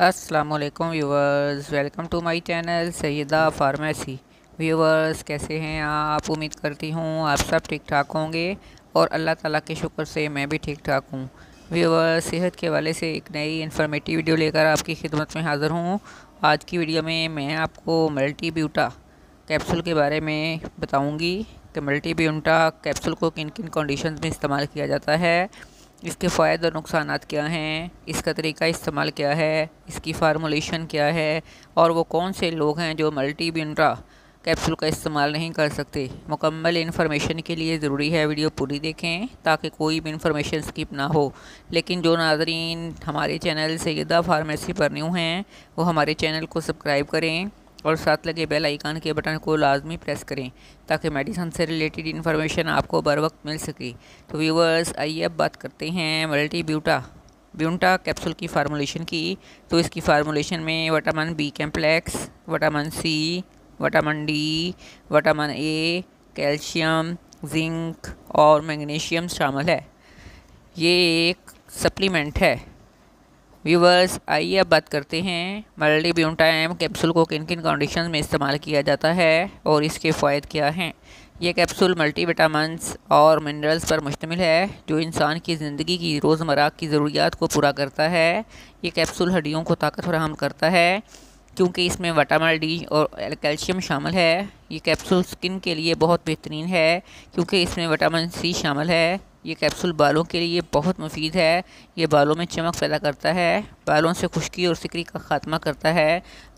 वालेकुम viewers welcome to my channel Saida pharmacy viewers कैसे हैं आप उम्मीद करती हूँ आप सब ठीक ठाक होंगे और अल्लाह ताला के शुक्र से मैं भी ठीक ठाक हूँ व्यूवर्स सेहत के वाले से एक नई इन्फॉर्मेटिव वीडियो लेकर आपकी खिदमत में हाज़िर हूँ आज की वीडियो में मैं आपको मल्टी ब्यूटा कैप्सूल के बारे में बताऊँगी कि मल्टी ब्यूटा कैप्सूल को किन किन कंडीशन में इस्तेमाल किया जाता है इसके फ़ायदे और नुकसान क्या हैं इसका तरीका इस्तेमाल क्या है इसकी फार्मोलेशन क्या है और वो कौन से लोग हैं जो मल्टी बिनरा कैप्सूल का इस्तेमाल नहीं कर सकते मुकम्मल इन्फॉर्मेशन के लिए ज़रूरी है वीडियो पूरी देखें ताकि कोई भी इन्फॉर्मेशन स्किप ना हो लेकिन जो नाजरीन हमारे चैनल से यदा फार्मेसी पर न्यू हैं वो हमारे चैनल को सब्सक्राइब करें और साथ लगे बेल आइकान के बटन को लाजमी प्रेस करें ताकि मेडिसन से रिलेटेड इन्फॉर्मेशन आपको बर वक्त मिल सके तो व्यूवर्स आइए अब बात करते हैं मल्टी ब्यूटा ब्यूटा कैप्सूल की फार्मूलेशन की तो इसकी फार्मूलेशन में vitamin B complex vitamin C vitamin D vitamin A calcium zinc और मैग्नीशियम शामिल है ये एक सप्लीमेंट है व्यूवर्स आइए अब बात करते हैं मल्टी टाइम कैप्सूल को किन किन कंडीशन में इस्तेमाल किया जाता है और इसके फ़ायदे क्या हैं यह कैप्सूल मल्टी विटामस और मिनरल्स पर मुश्तमिल है जो इंसान की ज़िंदगी की रोज़मर्रा की ज़रूरियात को पूरा करता है ये कैप्सूल हड्डियों को ताकत फराहम करता है क्योंकि इसमें वाटामिन डी और कैल्शियम शामिल है ये कैप्सूल स्किन के लिए बहुत बेहतरीन है क्योंकि इसमें विटामिन सी शामिल है ये कैप्सूल बालों के लिए बहुत मुफीद है ये बालों में चमक पैदा करता है बालों से खुश्की और सिकरी का खात्मा करता है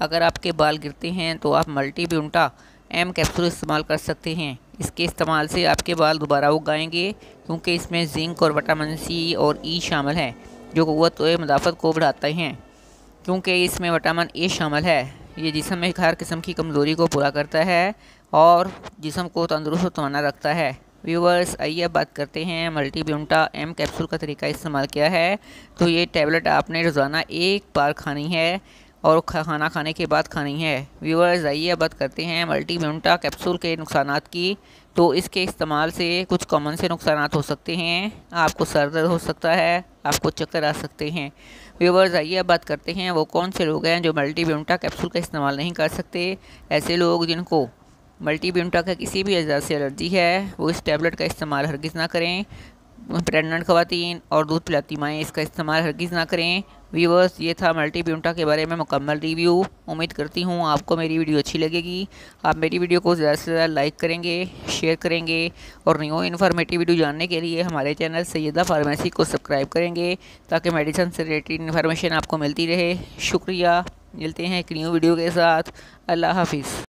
अगर आपके बाल गिरते हैं तो आप मल्टी ब्यूटा एम कैप्सूल इस्तेमाल कर सकते हैं इसके इस्तेमाल से आपके बाल दोबारा उगाएंगे क्योंकि इसमें जिंक और विटामिन सी और ई e शामिल हैं जो कौत और मदाफत को बढ़ाते हैं क्योंकि इसमें विटामिन ए शामिल है ये जिसम में हर किस्म की कमज़ोरी को पूरा करता है और जिसम को तंदुरुस्त तोाना रखता है व्यूवर्स आइए अब बात करते हैं मल्टी ब्यूमटा एम कैप्सूल का तरीका इस्तेमाल किया है तो ये टैबलेट आपने रोज़ाना एक बार खानी है और खाना खाने के बाद खानी है व्यूवर्स आइए अब बात करते हैं मल्टी ब्यूमटा कैप्सूल के नुकसान की तो इसके इस्तेमाल से कुछ कॉमन से नुकसान हो सकते हैं आपको सर दर्द हो सकता है आपको चक्कर आ सकते हैं व्यूवर्स आइए अब बात करते हैं वो कौन से लोग हैं जो मल्टी ब्यूमटा कैप्सूल का इस्तेमाल नहीं कर सकते ऐसे लोग जिनको मल्टी बिमटा का किसी भी अजा से एलर्जी है वो इस टैबलेट का इस्तेमाल हरगिज़ ना करें प्रेगनेंट ख़वान और दूध पिलाती माएँ इसका इस्तेमाल हरगिज़ ना करें व्यूवर्स ये था मल्टी ब्यूटा के बारे में मुकम्मल रिव्यू उम्मीद करती हूँ आपको मेरी वीडियो अच्छी लगेगी आप मेरी वीडियो को ज़्यादा से ज़्यादा लाइक करेंगे शेयर करेंगे और न्यू इन्फॉर्मेटिव वीडियो जानने के लिए हमारे चैनल सैदा फार्मेसी को सब्सक्राइब करेंगे ताकि मेडिसन से रिलेटेड इन्फॉर्मेशन आपको मिलती रहे शुक्रिया मिलते हैं एक न्यू वीडियो के साथ अल्लाह हाफिज़